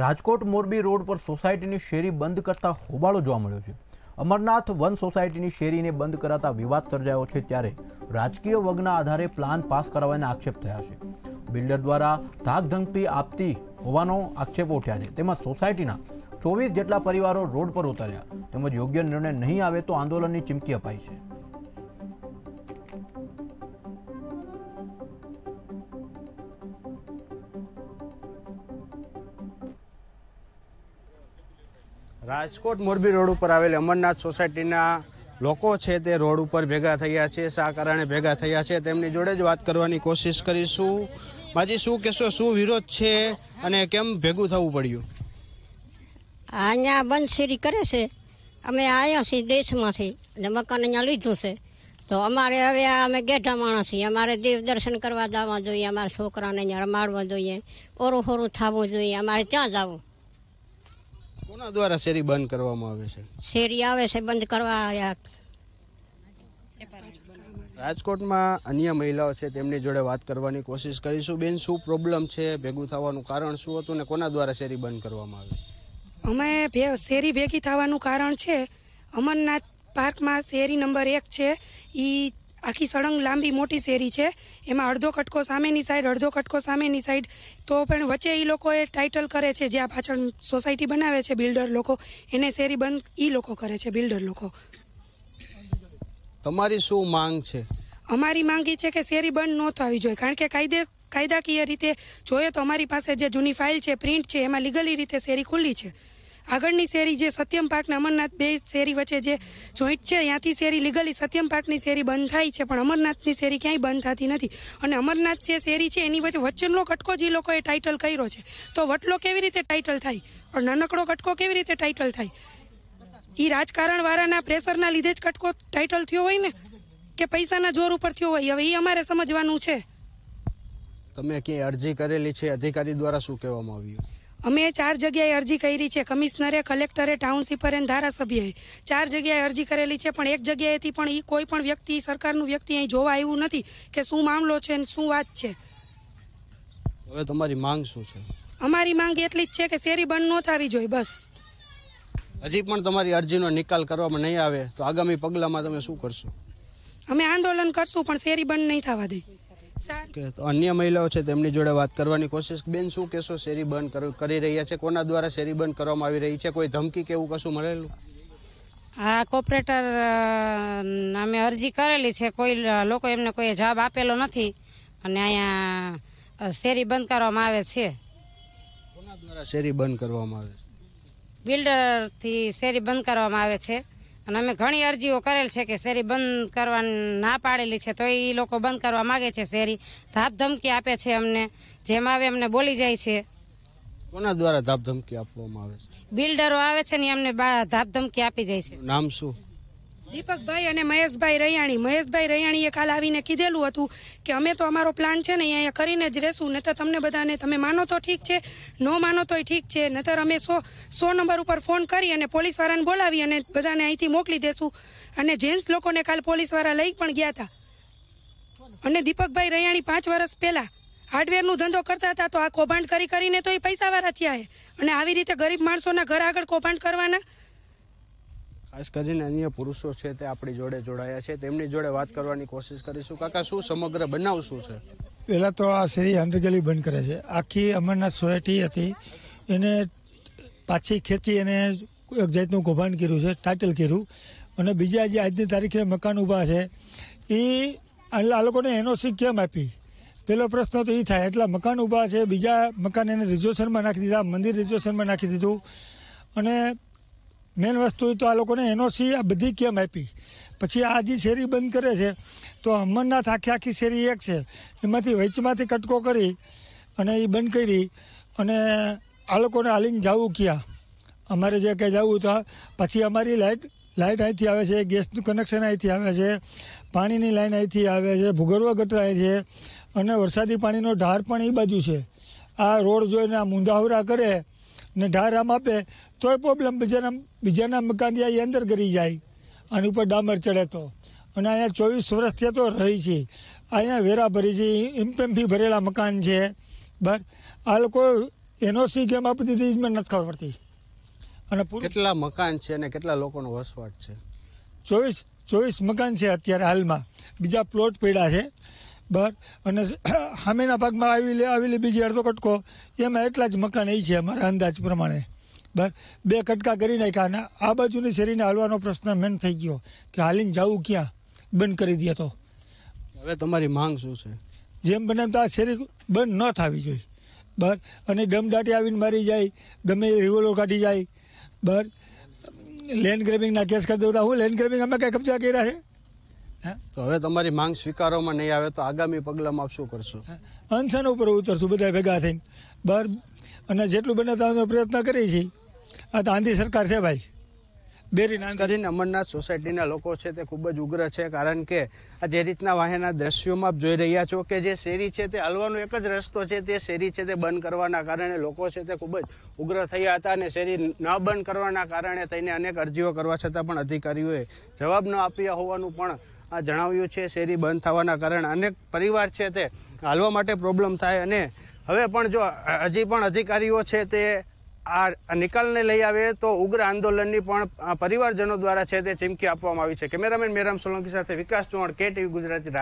Rajkot Morbi road પર સોસાયટીની શેરી બંધ કરતા હોબાળો જોવા મળ્યો છે અમરનાથ વન સોસાયટીની શેરીને બંધ કરાતા વિવાદ સર્જાયો છે ત્યારે રાજકીય વગના આધારે પ્લાન પાસ કરાવવાના આક્ષેપ થયા છે બિલ્ડર દ્વારા ધાકધમકી આપતી હોવાનો આક્ષેપ ઉઠ્યા છે તેમાં સોસાયટીના ચોવીસ જેટલા પરિવારો રોડ પર ઉતર્યા તેમજ યોગ્ય નિર્ણય નહીં આવે તો આંદોલનની ચીમકી અપાઈ છે રાજકોટ મોરબી રોડ ઉપર આવેલ અમરનાથ સોસાયટીના લોકો છે તે રોડ ઉપર ભેગા થયા છે શા કારણે ભેગા થયા છે તેમની જોડે જ વાત કરવાની કોશિશ કરીશું માજી શું કહેશો શું વિરોધ છે અને કેમ ભેગું થવું પડ્યું અહીંયા બંધશીરી કરે છે અમે આવ્યા છીએ દેશમાંથી અને મકાન અહીંયા લીધું છે તો અમારે હવે અમે ગેઢા માણસ છીએ અમારે દેવ દર્શન કરવા જવા જોઈએ અમારા છોકરાને અહીંયા રમાડવા જોઈએ ઓરું હોરું થવું જોઈએ અમારે ત્યાં જવું કોના દ્વારા શેરી બંધ કરવામાં આવે છે શેરી આવે છે બંધ કરવા રાજકોટમાં અન્ય મહિલાઓ છે તેમની જોડે વાત કરવાની કોશિશ કરીશું બેન શું પ્રોબ્લેમ છે ભેગું થવાનું કારણ શું હતું ને કોના દ્વારા શેરી બંધ કરવામાં આવે અમે શેરી ભેગી થવાનું કારણ છે અમરનાથ પાર્કમાં શેરી નંબર એક છે એ આખી સળંગ લાંબી મોટી શેરી છે એમાં અડધો કટકો સામેની સાઈડ અડધો કટકો સામેની સાઈડ તો પણ વચ્ચે એ લોકોએ ટાઇટલ કરે છે જ્યાં પાછળ સોસાયટી બનાવે છે બિલ્ડર લોકો એને શેરી બંધ એ લોકો કરે છે બિલ્ડર લોકો તમારી શું માંગ છે અમારી માંગ એ છે કે શેરી બંધ ન થવી જોઈએ કારણ કે કાયદે કાયદાકીય રીતે જોઈએ તો અમારી પાસે જે જૂની ફાઇલ છે પ્રિન્ટ છે એમાં લીગલી રીતે શેરી ખુલ્લી છે આગળની શેરી જે સત્યમ પાર્કને અમરનાથ બે શેરી વચ્ચે જે જોઈન્ટ છે ત્યાંથી શેરી લીગલી સત્યમ પાર્કની શેરી બંધ થાય છે પણ અમરનાથની શેરી ક્યાંય બંધ થતી નથી અને અમરનાથ જે શેરી છે એની વચ્ચે વચ્ચેનો કટકો જે લોકોએ ટાઇટલ કર્યો છે તો વટલો કેવી રીતે ટાઇટલ થાય નાનકડો કટકો કેવી રીતે ટાઇટલ થાય એ રાજકારણવાળાના પ્રેશરના લીધે જ કટકો ટાઇટલ થયો હોય ને કે પૈસાના જોર ઉપર થયો હોય હવે એ અમારે સમજવાનું છે તમે ક્યાંય અરજી કરેલી છે અધિકારી દ્વારા શું કહેવામાં આવ્યું અમે ચાર જગ્યાએ અરજી કરી છે કમિશનરે કલેક્ટરે ટાઉનશીપર અને ધારાસભ્યએ ચાર જગ્યાએ અરજી કરેલી છે પણ એક જગ્યાએથી પણ એ કોઈ પણ વ્યક્તિ સરકારનું વ્યક્તિ અહીં જોવા આવ્યું નથી કે શું મામલો છે અને શું વાત છે હવે તમારી માંગ શું છે અમારી માંગ એટલી જ છે કે શેરી બંધ ન થવી જોઈએ બસ હજી પણ તમારી અરજીનો નિકાલ કરવામાં નહીં આવે તો આગામી પગલામાં તમે શું કરશો અમે આંદોલન કરશું પણ શેરી બંધ નહીં થવા દે અન્ય મહિલાઓ છે તેમની જોડે વાત કરવાની કોશિશ બેન શું કેસો શેરી બંધ કરી રહ્યા છે કોના દ્વારા શેરી બંધ કરવામાં આવી રહી છે કોઈ ધમકી કે એવું કશું મળેલું આ કોપરેટર અમે અરજી કરેલી છે કોઈ લોકો એમને કોઈ જવાબ આપેલો નથી અને અહીંયા શેરી બંધ કરવામાં આવે છે કોના દ્વારા શેરી બંધ કરવામાં આવે છે બિલ્ડરથી શેરી બંધ કરવામાં આવે છે અને અમે ઘણી અરજીઓ કરેલ છે કે શેરી બંધ કરવા ના પાડેલી છે તો એ લોકો બંધ કરવા માગે છે શેરી ધાપ ધમકી આપે છે અમને જેમ આવે અમને બોલી જાય છે કોના દ્વારા ધાપ ધમકી આપવામાં આવે છે બિલ્ડરો આવે છે ને અમને ધાપ ધમકી આપી જાય છે નામ શું દીપકભાઈ અને મહેશભાઈ રૈયાણી મહેશભાઈ રૈયાણીએ કાલ આવીને કીધેલું હતું કે અમે તો અમારો પ્લાન છે ને અહીંયા કરીને જ રહેશું નતર તમને બધાને તમે માનો તો ઠીક છે ન માનો તોય ઠીક છે નતર અમે સો સો નંબર ઉપર ફોન કરી અને પોલીસવાળાને બોલાવી અને બધાને અહીંથી મોકલી દેશું અને જેન્ટ્સ લોકોને કાલ પોલીસવાળા લઈ પણ ગયા હતા અને દીપકભાઈ રૈયાણી પાંચ વર્ષ પહેલાં હાર્ડવેરનો ધંધો કરતા હતા તો આ કૌભાંડ કરી કરીને તો એ પૈસાવાળા થયા અને આવી રીતે ગરીબ માણસોના ઘર આગળ કૌભાંડ કરવાના ખાસ કરીને અન્ય પુરુષો છે તે આપણી જોડે જોડાયા છે તેમની જોડે વાત કરવાની કોશિશ કરીશું કાકા શું સમગ્ર બનાવ શું છે પહેલાં તો આ શેરી અંડરગલી બંધ કરે છે આખી અમરનાથ સોસાયટી હતી એને પાછી ખેંચી એને એક જાતનું કૌભાંડ કર્યું છે ટાઇટલ કર્યું અને બીજા જે આજની તારીખે મકાન ઊભા છે એ આ લોકોને એનઓસી કેમ આપી પહેલો પ્રશ્ન તો એ થાય એટલા મકાન ઊભા છે બીજા મકાન એને રિઝર્વેશનમાં નાખી દીધા મંદિર રિઝર્વેશનમાં નાખી દીધું અને મેન વસ્તુ તો આ લોકોને એનઓસી આ બધી કેમ આપી પછી આ જે શેરી બંધ કરે છે તો અમરનાથ આખી આખી શેરી એક છે એમાંથી વચમાંથી કટકો કરી અને એ બંધ કરી અને આ લોકોને હાલીને જવું ક્યાં અમારે જે કંઈ જવું તો પછી અમારી લાઇટ લાઇટ અહીંથી આવે છે ગેસનું કનેક્શન અહીંથી આવે છે પાણીની લાઇન અહીંથી આવે છે ભૂગર્ભ ગટર અહીં છે અને વરસાદી પાણીનો ઢાર પણ એ બાજુ છે આ રોડ જોઈને આ મુંદાવરા કરે ને ઢાર આમ આપે તોય પ્રોબ્લેમ બીજાના બીજાના મકાનની અહીં અંદર કરી જાય અને ઉપર ડામર ચડે તો અને અહીંયા ચોવીસ વર્ષથી તો રહી છે અહીંયા વેરા ભરી છે ઇમ્પેમ્ફી ભરેલા મકાન છે બરાબર આ લોકો એનઓસી કેમ આપી દીધી મને નથી ખબર પડતી અને કેટલા મકાન છે અને કેટલા લોકોનો વસવાટ છે ચોવીસ ચોવીસ મકાન છે અત્યારે હાલમાં બીજા પ્લોટ પડ્યા છે બરાબર અને સામેના ભાગમાં આવેલી આવેલી બીજી અડધો કટકો એમાં એટલા જ મકાન એ છે અમારા અંદાજ પ્રમાણે બે કટકા કરી નાખ્યા અને આ બાજુની શેરીને હાલવાનો પ્રશ્ન મેન થઈ ગયો કે હાલીને જવું ક્યાં બંધ કરી દે તો હવે તમારી માંગ શું છે જેમ બને તો આ શેરી બંધ ન થવી જોઈએ બર અને ડમ દાટી આવીને મારી જાય ગમે રિવોલ્વર કાઢી જાય બર લેન્ડ ગ્રેબિંગના કેસ કરી દેતા હું લેન્ડ ગ્રેબિંગ અમે કઈ કબજા કર્યા છે તો હવે તમારી માંગ સ્વીકારવામાં નહીં આવે તો આગામી પગલામાં આપ શું કરશો અનશન ઉપર ઉતરશું બધા ભેગા થઈને બહાર અને જેટલું બને તો પ્રયત્ન કરીએ છીએ આ ગાંધી સરકાર છે ભાઈ બેરી કરીને અમરનાથ સોસાયટીના લોકો છે તે ખૂબ જ ઉગ્ર છે કારણ કે આ જે રીતના વાહેના દ્રશ્યોમાં આપ જોઈ રહ્યા છો કે જે શેરી છે તે હલવાનો એક જ રસ્તો છે તે શેરી છે તે બંધ કરવાના કારણે લોકો છે તે ખૂબ જ ઉગ્ર થયા હતા અને શેરી ન બંધ કરવાના કારણે થઈને અનેક અરજીઓ કરવા છતાં પણ અધિકારીઓએ જવાબ ન આપ્યા હોવાનું પણ જણાવ્યું છે શેરી બંધ થવાના કારણે અનેક પરિવાર છે તે હાલવા માટે પ્રોબ્લેમ થાય અને હવે પણ જો હજી પણ અધિકારીઓ છે તે આ નિકાલને લઈ આવે તો ઉગ્ર આંદોલનની પણ પરિવારજનો દ્વારા છે તે ચીમકી આપવામાં આવી છે કેમેરામેન મેરામ સોલંકી સાથે વિકાસ ચૌહાણ કે ટીવી ગુજરાતી